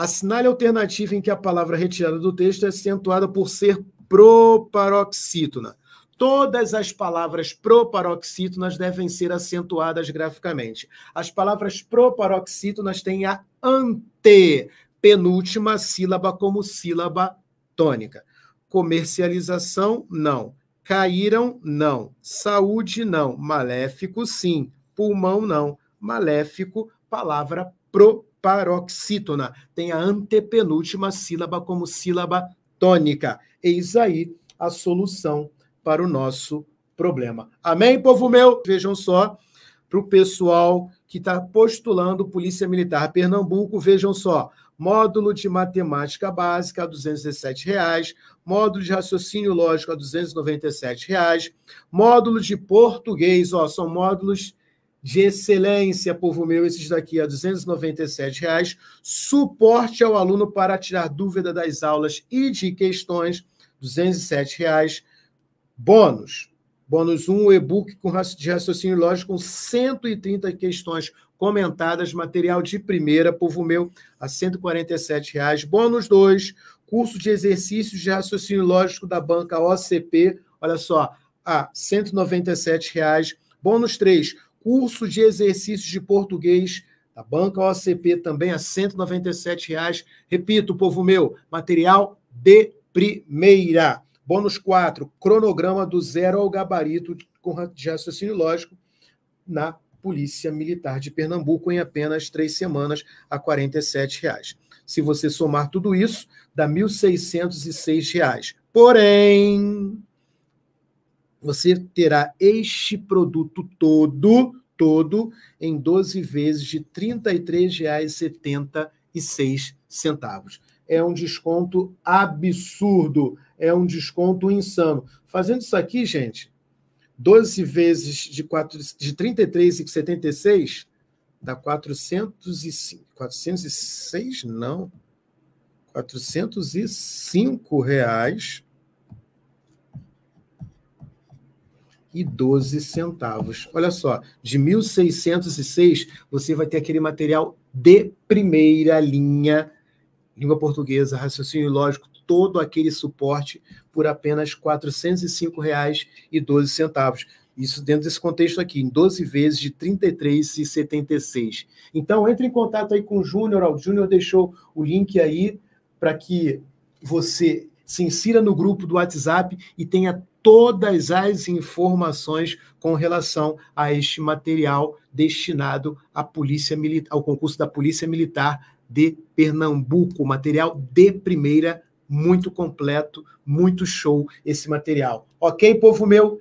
Assinale a alternativa em que a palavra retirada do texto é acentuada por ser proparoxítona. Todas as palavras proparoxítonas devem ser acentuadas graficamente. As palavras proparoxítonas têm a ante, penúltima sílaba como sílaba tônica. Comercialização, não. Caíram, não. Saúde, não. Maléfico, sim. Pulmão, não. Maléfico, palavra proparoxítona paroxítona. Tem a antepenúltima sílaba como sílaba tônica. Eis aí a solução para o nosso problema. Amém, povo meu? Vejam só, para o pessoal que está postulando Polícia Militar Pernambuco, vejam só. Módulo de Matemática Básica, R$ 217,00. Módulo de Raciocínio Lógico, R$ 297,00. Módulo de Português, ó, são módulos de excelência, povo meu, esses daqui a R$ reais, suporte ao aluno para tirar dúvida das aulas e de questões, R$ reais, bônus. Bônus 1, um, e-book de raciocínio lógico com 130 questões comentadas, material de primeira, povo meu, a R$ reais. Bônus 2, curso de exercícios de raciocínio lógico da banca OCP, olha só, a R$ reais. Bônus 3, curso de exercícios de português da banca OCP também a R$ reais. Repito, povo meu, material de primeira. Bônus 4, cronograma do zero ao gabarito de raciocínio lógico na Polícia Militar de Pernambuco em apenas três semanas a R$ reais. Se você somar tudo isso, dá R$ 1.606,00. Porém, você terá este produto todo, todo, em 12 vezes de R$ 33,76. É um desconto absurdo, é um desconto insano. Fazendo isso aqui, gente, 12 vezes de, 4, de 33,76 dá 405, 406 não, 405 reais e 12 centavos. Olha só, de 1606 você vai ter aquele material de primeira linha, língua portuguesa, raciocínio lógico, todo aquele suporte por apenas R$ 405,12. Isso dentro desse contexto aqui, em 12 vezes de R$ 33,76. Então, entre em contato aí com o Júnior. O Júnior deixou o link aí para que você se insira no grupo do WhatsApp e tenha todas as informações com relação a este material destinado à polícia militar, ao concurso da Polícia Militar de Pernambuco, material de primeira, muito completo, muito show esse material. OK, povo meu?